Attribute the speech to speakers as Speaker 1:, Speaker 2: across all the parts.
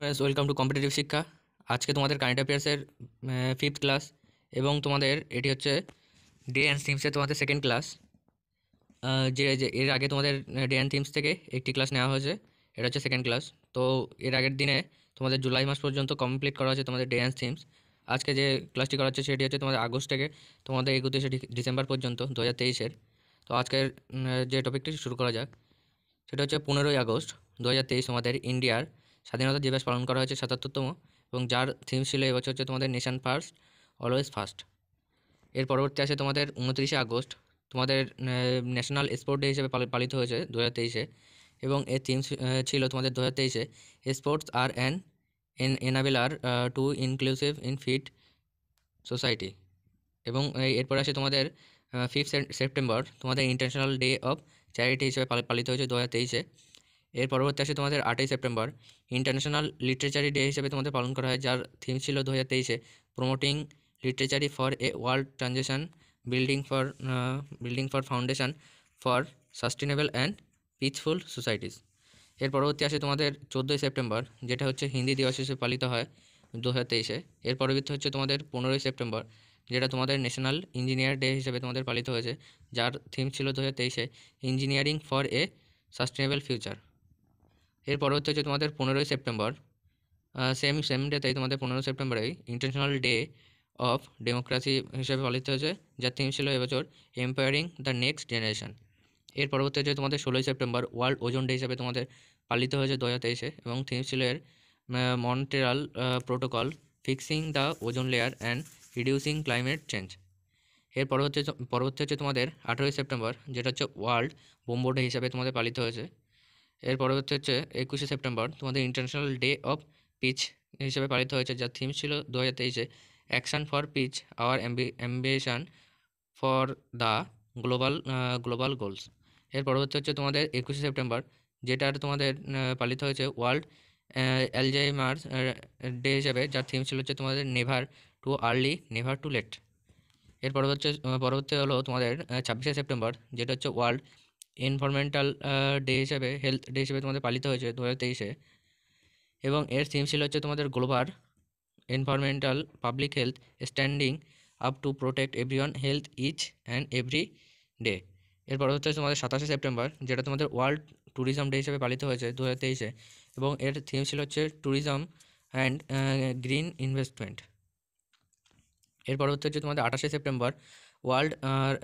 Speaker 1: friends welcome to competitive শিক্ষা আজকে তোমাদের কারেন্ট অ্যাফেয়ার্সের ফিফথ ক্লাস এবং তোমাদের এটি হচ্ছে ডে অ্যান্ড থিমসের তোমাদের সেকেন্ড ক্লাস যে এর আগে তোমাদের ডে অ্যান্ড থিমস থেকে একটি ক্লাস নেওয়া হয়েছে এটা হচ্ছে সেকেন্ড ক্লাস তো এর আগের দিনে তোমাদের জুলাই মাস পর্যন্ত কমপ্লিট করা হচ্ছে তোমাদের ডে অ্যান্ড থিমস আজকে যে ক্লাসটি করা হচ্ছে সেটি হচ্ছে তোমাদের আগস্ট থেকে তোমাদের একত্রিশে ডিসেম্বর পর্যন্ত দু হাজার তেইশের তো আজকের যে টপিকটি শুরু করা যাক সেটা হচ্ছে পনেরোই আগস্ট দু হাজার তেইশ আমাদের ইন্ডিয়ার স্বাধীনতা দিবস পালন করা হয়েছে সাতাত্তরতম এবং যার থিম ছিল এবছর হচ্ছে তোমাদের নেশান ফার্স্ট অলওয়েজ ফার্স্ট এর পরবর্তী আছে তোমাদের উনত্রিশে আগস্ট তোমাদের ন্যাশনাল স্পোর্ট ডে হিসেবে পালিত হয়েছে দু হাজার তেইশে এবং এর থিম ছিল তোমাদের দু হাজার তেইশে স্পোর্টস আর an an enabler to inclusive in fit society এবং এরপরে আসে তোমাদের ফিফথ সেপ্টেম্বর তোমাদের ইন্টারন্যাশনাল ডে অফ চ্যারিটি হিসেবে পালিত হয়েছে দু হাজার তেইশে এর পরবর্তী আসে তোমাদের আটই সেপ্টেম্বর ইন্টারন্যাশনাল লিটারেচারি ডে হিসেবে তোমাদের পালন করা হয় যার থিম ছিল দু হাজার তেইশে promoting literary for a world transaction building for building for foundation for sustainable and peaceful societies এর পরবর্তী আসে তোমাদের চোদ্দোই সেপ্টেম্বর যেটা হচ্ছে হিন্দি দিবস হিসেবে পালিত হয় দু হাজার তেইশে এর পরবর্তী হচ্ছে তোমাদের পনেরোই সেপ্টেম্বর যেটা তোমাদের ন্যাশনাল ইঞ্জিনিয়ার ডে হিসেবে তোমাদের পালিত হয়েছে যার থিম ছিল দু হাজার তেইশে engineering for a sustainable future এর পরবর্তী হচ্ছে তোমাদের পনেরোই সেপ্টেম্বর সেম সেম ডেতেই তোমাদের পনেরো সেপ্টেম্বরেই ইন্টারন্যাশনাল ডে অফ ডেমোক্রাসি হিসেবে পালিত হয়েছে যার থিম ছিল এবছর এম্পায়ারিং দ্য নেক্সট জেনারেশন এর পরবর্তী হচ্ছে তোমাদের ষোলোই সেপ্টেম্বর ওয়ার্ল্ড ওজন ডে হিসেবে তোমাদের পালিত হয়েছে দু হাজার তেইশে এবং থিম ছিল এর Montreal protocol fixing the ozone layer and reducing climate change এর পরবর্তী পরবর্তী হচ্ছে তোমাদের আঠেরোই সেপ্টেম্বর যেটা হচ্ছে ওয়ার্ল্ড বোম্বো ডে হিসাবে তোমাদের পালিত হয়েছে এর পরবর্তী হচ্ছে একুশে সেপ্টেম্বর তোমাদের ইন্টারন্যাশনাল ডে অফ পিচ হিসেবে পালিত হয়েছে যার থিম ছিল দু হাজার তেইশে action for peace our ambition for the global global goals এর পরবর্তী হচ্ছে তোমাদের একুশে সেপ্টেম্বর যেটার তোমাদের পালিত হয়েছে ওয়ার্ল্ড অ্যালজাইমার ডে হিসেবে যার থিম ছিল হচ্ছে তোমাদের never too early never too late এর পরবর্তী পরবর্তী হলো তোমাদের ছাব্বিশে সেপ্টেম্বর যেটা হচ্ছে ওয়ার্ল্ড ইনফরমেন্টাল ডে হিসেবে হেলথ ডে হিসেবে তোমাদের পালিত হয়েছে দু হাজার তেইশে এবং এর থিম ছিল হচ্ছে তোমাদের global environmental public health standing up to protect everyone health each and every day এরপর হচ্ছে তোমাদের সাতাশে সেপ্টেম্বর যেটা তোমাদের ওয়ার্ল্ড ট্যুরিজম ডে হিসেবে পালিত হয়েছে দু হাজার তেইশে এবং এর থিম ছিল হচ্ছে ট্যুরিজম অ্যান্ড গ্রিন ইনভেস্টমেন্ট এরপর হচ্ছে তোমাদের আঠাশে সেপ্টেম্বর ওয়ার্ল্ড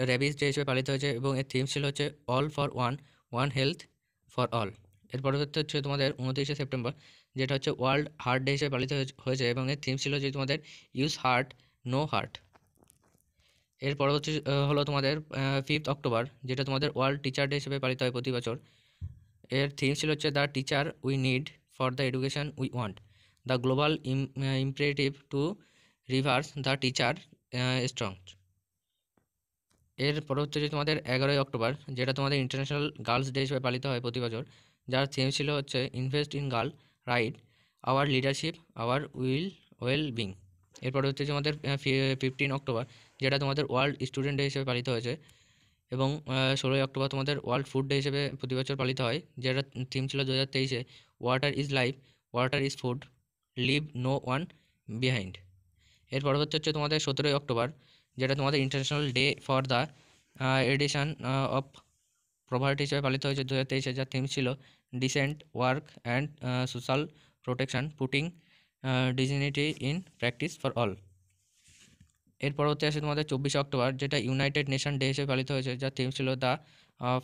Speaker 1: র্যাবিস ডে হিসেবে পালিত হয়েছে এবং এর থিম ছিল হচ্ছে all for one one health for all এর পরবর্তী হচ্ছে তোমাদের উনত্রিশে সেপ্টেম্বর যেটা হচ্ছে ওয়ার্ল্ড হার্ট ডে হিসেবে পালিত হয়েছে এবং এর থিম ছিল যে তোমাদের ইউজ হার্ট নো হার্ট এর পরবর্তী হলো তোমাদের ফিফথ অক্টোবর যেটা তোমাদের ওয়ার্ল্ড টিচার ডে হিসেবে পালিত হয় প্রতি বছর এর থিম ছিল হচ্ছে the teacher we need for the education we want the global imperative to reverse the teacher strong এরপরে হচ্ছে যে তোমাদের এগারোই অক্টোবর যেটা তোমাদের ইন্টারন্যাশনাল গার্লস ডে হিসেবে পালিত হয় প্রতি বছর যার থিম ছিল হচ্ছে invest in girl right our leadership our will well being এরপরে হচ্ছে তোমাদের ফিফটিন অক্টোবর যেটা তোমাদের ওয়ার্ল্ড স্টুডেন্ট ডে হিসেবে পালিত হয়েছে এবং ষোলোই অক্টোবর তোমাদের ওয়ার্ল্ড ফুড ডে হিসেবে প্রতি বছর পালিত হয় যেটা থিম ছিল দু হাজার তেইশে water is life water is food leave no one behind এর পরবর্তী হচ্ছে তোমাদের সতেরোই অক্টোবর যেটা তোমাদের international day for the edition of poverty হিসেবে পালিত হয়েছে দু হাজার তেইশে যার থিম ছিল decent work and social protection putting dignity in practice for all এর পরবর্তী আসে তোমাদের চব্বিশে অক্টোবর যেটা ইউনাইটেড নেশন ডে হিসেবে পালিত হয়েছে যার থিম ছিল the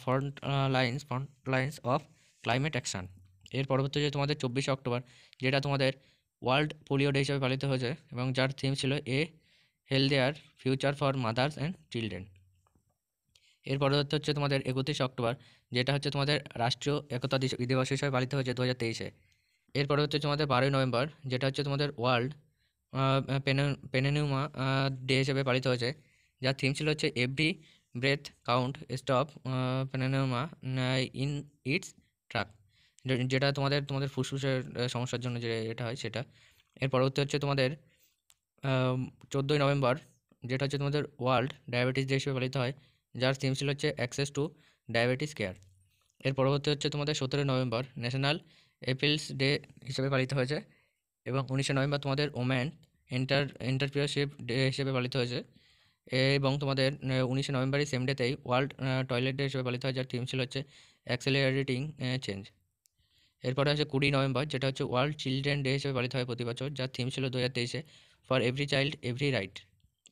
Speaker 1: front lines front lines of climate action এর পরবর্তী হচ্ছে তোমাদের চব্বিশে অক্টোবর যেটা তোমাদের ওয়ার্ল্ড পোলিও ডে হিসেবে পালিত হয়েছে এবং যার থিম ছিল a healthier future for mothers and children এর পরবর্তী হচ্ছে তোমাদের একত্রিশে অক্টোবর যেটা হচ্ছে তোমাদের রাষ্ট্রীয় একতা দিবস হিসেবে পালিত হয়েছে দু হাজার তেইশে এর পরবর্তী হচ্ছে তোমাদের বারোই নভেম্বর যেটা হচ্ছে তোমাদের ওয়ার্ল্ড পেনেনিউমা ডে হিসেবে পালিত হয়েছে যার থিম ছিল হচ্ছে every breath count stop pneumonia in its track যেটা তোমাদের তোমাদের ফুসফুসের সমস্যার জন্য যে এটা হয় সেটা এর পরবর্তী হচ্ছে তোমাদের চোদ্দোই নভেম্বর যেটা হচ্ছে তোমাদের ওয়ার্ল্ড ডায়াবেটিস ডে হিসেবে পালিত হয় যার থিম ছিল হচ্ছে অ্যাক্সেস টু ডায়াবেটিস কেয়ার এর পরবর্তী হচ্ছে তোমাদের সতেরোই নভেম্বর ন্যাশনাল এপিলস ডে হিসেবে পালিত হয়েছে এবং উনিশে নভেম্বর তোমাদের ওম্যান এন্টার এন্টারপ্রিয়ারশিপ ডে হিসেবে পালিত হয়েছে এবং তোমাদের উনিশে নভেম্বরই সেম ডেতেই ওয়ার্ল্ড টয়লেট ডে হিসেবে পালিত হয় যার থিম ছিল হচ্ছে অ্যাক্সেলারেটিং চেঞ্জ এরপরে আছে কুড়ি নভেম্বর যেটা হচ্ছে ওয়ার্ল্ড চিলড্রেন ডে হিসেবে পালিত হয় প্রতি বছর যার থিম ছিল দু হাজার তেইশে for every child every right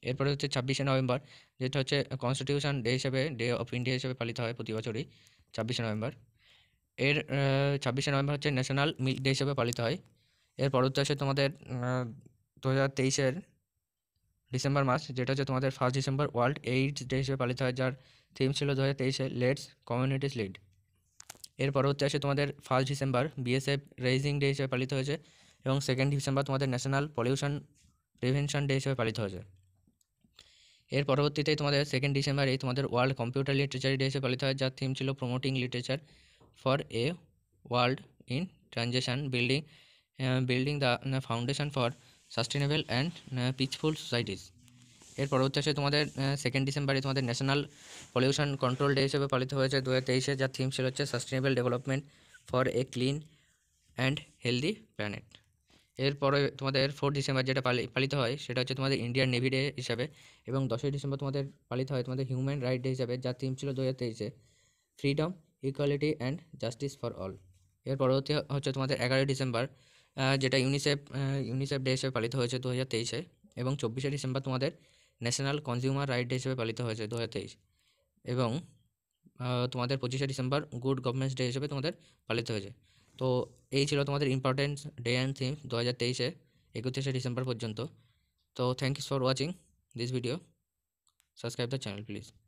Speaker 1: এরপরে হচ্ছে ছাব্বিশে নভেম্বর যেটা হচ্ছে কনস্টিটিউশন ডে হিসেবে ডে অফ ইন্ডিয়া হিসেবে পালিত হয় প্রতি বছরই ছাব্বিশে নভেম্বর এর ছাব্বিশে নভেম্বর হচ্ছে ন্যাশনাল মিল্ক ডে হিসেবে পালিত হয় এর পরবর্তী আছে তোমাদের দু হাজার তেইশের ডিসেম্বর মাস যেটা হচ্ছে তোমাদের first December world AIDS day হিসেবে পালিত হয় যার থিম ছিল দু হাজার তেইশে লেটস কমিউনিটিস লিড এর পরবর্তী আসে তোমাদের first December BSF raising day হিসেবে পালিত হয়েছে এবং সেকেন্ড ডিসেম্বর তোমাদের ন্যাশনাল পলিউশন প্রিভেনশন ডে হিসেবে পালিত হয়েছে এর পরবর্তীতে তোমাদের সেকেন্ড ডিসেম্বরে তোমাদের ওয়ার্ল্ড কম্পিউটার লিটারেচার ডে হিসেবে পালিত হয় যার থিম ছিল promoting literature for a world in transaction building building the foundation for sustainable and peaceful societies এর পরবর্তী আছে তোমাদের সেকেন্ড ডিসেম্বরে তোমাদের ন্যাশনাল পলিউশন কন্ট্রোল ডে হিসেবে পালিত হয়েছে দু হাজার তেইশে যার থিম ছিল হচ্ছে sustainable development for a clean and healthy planet এরপরে তোমাদের ফোর্থ ডিসেম্বর যেটা পালিত হয় সেটা হচ্ছে তোমাদের ইন্ডিয়ান নেভি ডে হিসাবে এবং দশই ডিসেম্বর তোমাদের পালিত হয় তোমাদের হিউম্যান রাইট ডে হিসাবে যার থিম ছিল দু হাজার তেইশে freedom equality and justice for all এর পরবর্তী হচ্ছে তোমাদের এগারোই ডিসেম্বর যেটা ইউনিসেফ ইউনিসেফ ডে হিসেবে পালিত হয়েছে দু হাজার তেইশে এবং চব্বিশে ডিসেম্বর তোমাদের ন্যাশনাল কনজিউমার রাইট ডে হিসেবে পালিত হয়েছে দু হাজার তেইশ এবং তোমাদের পঁচিশে ডিসেম্বর গুড গভর্নমেন্টস ডে হিসেবে তোমাদের পালিত হয়েছে তো এই ছিল তোমাদের ইম্পর্টেন্ট ডে অ্যান্ড থিমস দু হাজার তেইশে একত্রিশে ডিসেম্বর পর্যন্ত তো thank you for watching this video subscribe the channel please